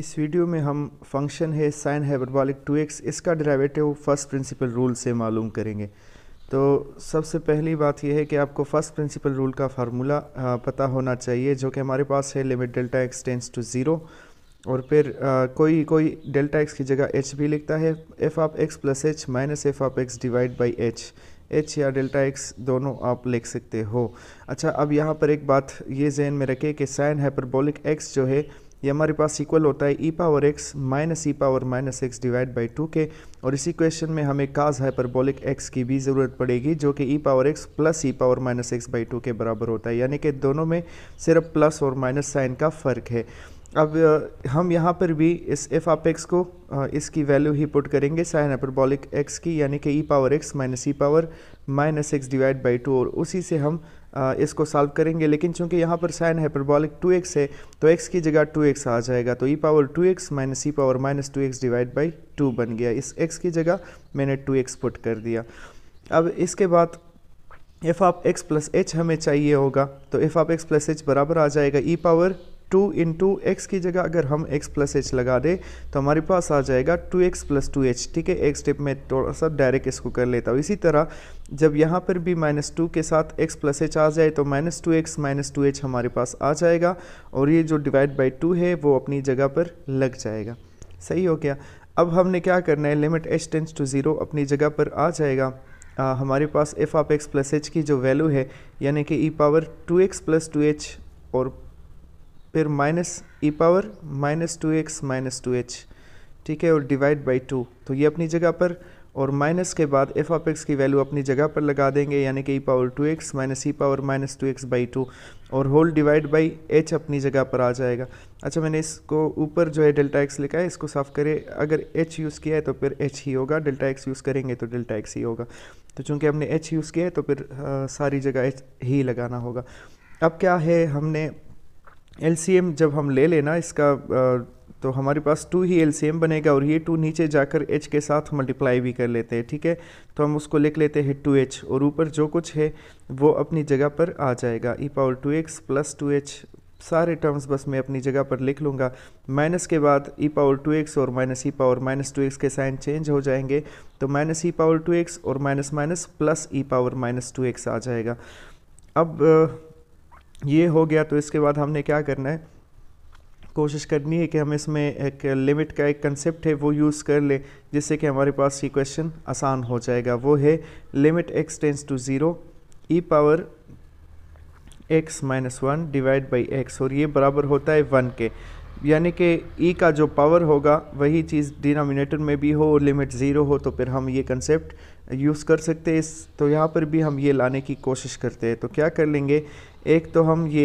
इस वीडियो में हम फंक्शन है साइन हाइपरबॉलिक 2x इसका डेरिवेटिव फर्स्ट प्रिंसिपल रूल से मालूम करेंगे तो सबसे पहली बात यह है कि आपको फर्स्ट प्रिंसिपल रूल का फार्मूला पता होना चाहिए जो कि हमारे पास है limit delta x tends to zero और फिर आ, कोई कोई डेल्टा एक्स की जगह एच भी लिखता है f of x plus h minus f of x divide by h h या डेल्टा एक्स दोनों आप लिख सकते हो अच्छा अब यहाँ पर एक बात ये जहन में रखें कि साइन हाइपरबोलिक एक्स जो है ये हमारे पास इक्वल होता है e power x minus e power minus x divide by two के और इसी क्वेश्चन में हमें काज हाइपरबोलिक एक्स की भी ज़रूरत पड़ेगी जो कि e power x plus e power minus x by two के बराबर होता है यानी कि दोनों में सिर्फ प्लस और माइनस साइन का फ़र्क है अब हम यहाँ पर भी इस एफ आप एक्स को इसकी वैल्यू ही पुट करेंगे साइन हाइपरबोलिक एक्स की यानी कि e power x minus e power minus x divide by two और उसी से हम इसको सॉल्व करेंगे लेकिन चूंकि यहाँ पर साइन हाइपरबॉलिक 2x है तो x की जगह 2x आ जाएगा तो e power 2x x minus e power minus two x divide by two बन गया इस x की जगह मैंने 2x पुट कर दिया अब इसके बाद F of x plus H हमें चाहिए होगा तो F of x plus H बराबर आ जाएगा e e power two into x की जगह अगर हम एक्स प्लस एच लगा दें तो हमारे पास आ जाएगा two x plus two h ठीक है एक स्टेप में थोड़ा सा डायरेक्ट इसको कर लेता हूँ इसी तरह जब यहाँ पर भी माइनस टू के साथ एक्स प्लस एच आ जाए तो minus two x minus two h हमारे पास आ जाएगा और ये जो डिवाइड बाई टू है वो अपनी जगह पर लग जाएगा सही हो गया अब हमने क्या करना है limit h tends to zero अपनी जगह पर आ जाएगा आ, हमारे पास f of x plus h की जो वैल्यू है यानी कि e power two x plus two h और फिर minus e power minus two x minus two h ठीक है और डिवाइड बाई टू तो ये अपनी जगह पर और माइनस के बाद एफ ऑफ एक्स की वैल्यू अपनी जगह पर लगा देंगे यानी कि e power two x minus e power minus two x by two और होल डिवाइड बाई एच अपनी जगह पर आ जाएगा अच्छा मैंने इसको ऊपर जो है डेल्टा एक्स लिखा है इसको साफ करें अगर एच यूज़ किया है तो फिर एच ही होगा डेल्टा एक्स यूज़ करेंगे तो डेल्टा एक्स ही होगा तो चूँकि हमने एच यूज़ किया है तो फिर आ, सारी जगह एच ही लगाना होगा अब क्या है हमने एल जब हम ले लेना इसका तो हमारे पास टू ही एल बनेगा और ये टू नीचे जाकर एच के साथ मल्टीप्लाई भी कर लेते हैं ठीक है तो हम उसको लिख लेते हैं टू एच और ऊपर जो कुछ है वो अपनी जगह पर आ जाएगा e power two x plus two h सारे टर्म्स बस मैं अपनी जगह पर लिख लूँगा माइनस के बाद ई पावर टू एक्स और minus e power minus two x के साइन चेंज हो जाएंगे तो minus e power two x और minus minus plus e power minus two x आ जाएगा अब ये हो गया तो इसके बाद हमने क्या करना है कोशिश करनी है कि हम इसमें एक लिमिट का एक कंसेप्ट है वो यूज़ कर लें जिससे कि हमारे पास ये क्वेश्चन आसान हो जाएगा वो है limit x tends to zero e power x minus one divide by x और ये बराबर होता है वन के यानी कि ई e का जो पावर होगा वही चीज़ डिनोमिनेटर में भी हो और लिमिट ज़ीरो हो तो फिर हम ये कंसेप्ट यूज़ कर सकते हैं इस तो यहाँ पर भी हम ये लाने की कोशिश करते हैं तो क्या कर लेंगे एक तो हम ये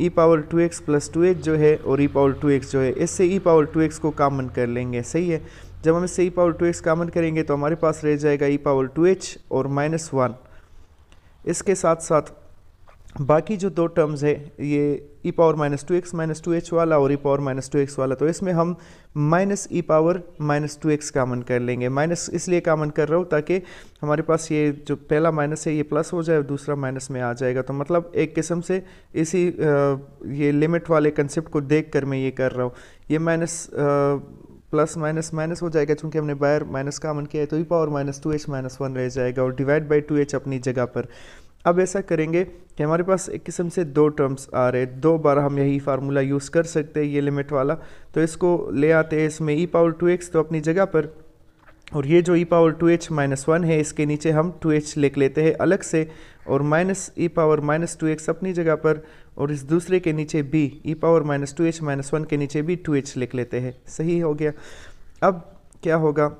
e power two x plus two x जो है और e पावर टू एक्स जो है इससे e पावर टू एक्स को कामन कर लेंगे सही है जब हम इससे e power two x common करेंगे तो हमारे पास रह जाएगा e पावर टू एच और माइनस वन इसके साथ साथ बाकी जो दो टर्म्स है ये e power minus two x minus two h वाला और e power minus two x वाला तो इसमें हम minus e power minus two x common कर लेंगे माइनस इसलिए कामन कर रहा हूँ ताकि हमारे पास ये जो पहला माइनस है ये प्लस हो जाए और दूसरा माइनस में आ जाएगा तो मतलब एक किस्म से इसी ये लिमिट वाले कंसेप्ट को देख कर मैं ये कर रहा हूँ ये माइनस प्लस माइनस माइनस हो जाएगा चूंकि हमने बाहर माइनस कामन किया है तो e power minus two h minus one रह जाएगा और डिवाइड बाई टू एच अपनी जगह पर अब ऐसा करेंगे कि हमारे पास एक किस्म से दो टर्म्स आ रहे दो बार हम यही फार्मूला यूज़ कर सकते हैं ये लिमिट वाला तो इसको ले आते हैं इसमें ई पावर टू एक्स तो अपनी जगह पर और ये जो e power two h minus one है इसके नीचे हम टू एच लिख लेते हैं अलग से और minus e power minus two x अपनी जगह पर और इस दूसरे के नीचे भी e power minus two h minus one के नीचे भी टू एच लिख लेते हैं सही हो गया अब क्या होगा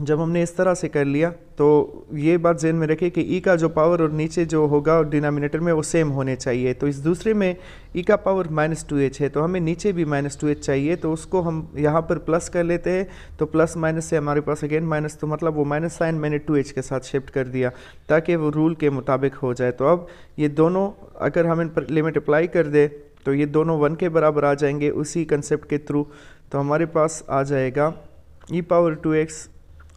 जब हमने इस तरह से कर लिया तो ये बात जहन में रखे कि ई e का जो पावर और नीचे जो होगा और डिनामिनेटर में वो सेम होने चाहिए तो इस दूसरे में ई e का पावर माइनस टू एच है तो हमें नीचे भी माइनस टू एच चाहिए तो उसको हम यहाँ पर प्लस कर लेते हैं तो प्लस माइनस से हमारे पास अगेन माइनस तो मतलब वो माइनस साइन मैंने टू एच के साथ शिफ्ट कर दिया ताकि वो रूल के मुताबिक हो जाए तो अब ये दोनों अगर हम इन पर लिमिट अप्लाई कर दें तो ये दोनों वन के बराबर आ जाएंगे उसी कंसेप्ट के थ्रू तो हमारे पास आ जाएगा ई पावर टू एक्स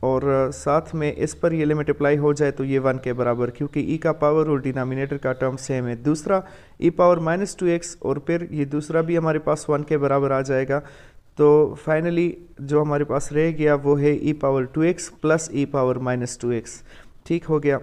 और साथ में इस पर ये लिमिट अप्लाई हो जाए तो ये वन के बराबर क्योंकि ई e का पावर और डिनामिनेटर का टर्म सेम है दूसरा e power minus two x और फिर ये दूसरा भी हमारे पास वन के बराबर आ जाएगा तो फाइनली जो हमारे पास रह गया वो है e power two x plus e power minus two x ठीक हो गया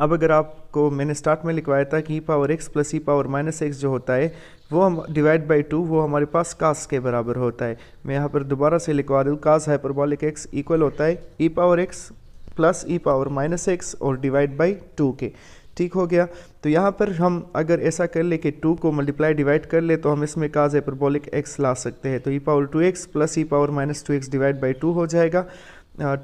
अब अगर आपको मैंने स्टार्ट में लिखवाया था कि e power x plus e power minus x जो होता है वो हम डिवाइड बाई टू वो हमारे पास कास के बराबर होता है मैं यहाँ पर दोबारा से लिखवा दूँ कास हाइपरबॉलिक एक्स इक्वल होता है e power x plus e power minus x और डिवाइड बाई टू के ठीक हो गया तो यहाँ पर हम अगर ऐसा कर ले कि टू को मल्टीप्लाई डिवाइड कर ले तो हम इसमें काज हाइपरबॉलिक एक्स ला सकते हैं तो e power two x plus e power minus two x divide by two हो जाएगा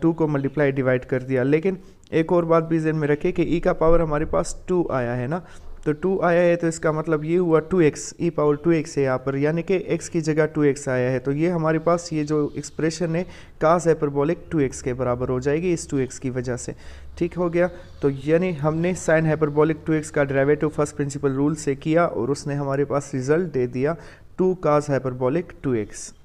टू को मल्टीप्लाई डिवाइड कर दिया लेकिन एक और बात भी जहन में रखें कि ई e का पावर हमारे पास टू आया है ना तो टू आया है तो इसका मतलब ये हुआ two x e e power two x है यहाँ पर यानी कि एक्स की जगह टू एक्स आया है तो ये हमारे पास ये जो एक्सप्रेशन है कास हाइपरबोलिक टू एक्स के बराबर हो जाएगी इस टू एक्स की वजह से ठीक हो गया तो यानी हमने साइन हाइपरबोलिक टू एक्स का डेरिवेटिव फर्स्ट प्रिंसिपल रूल से किया और उसने हमारे पास रिजल्ट दे दिया two cos hyperbolic two x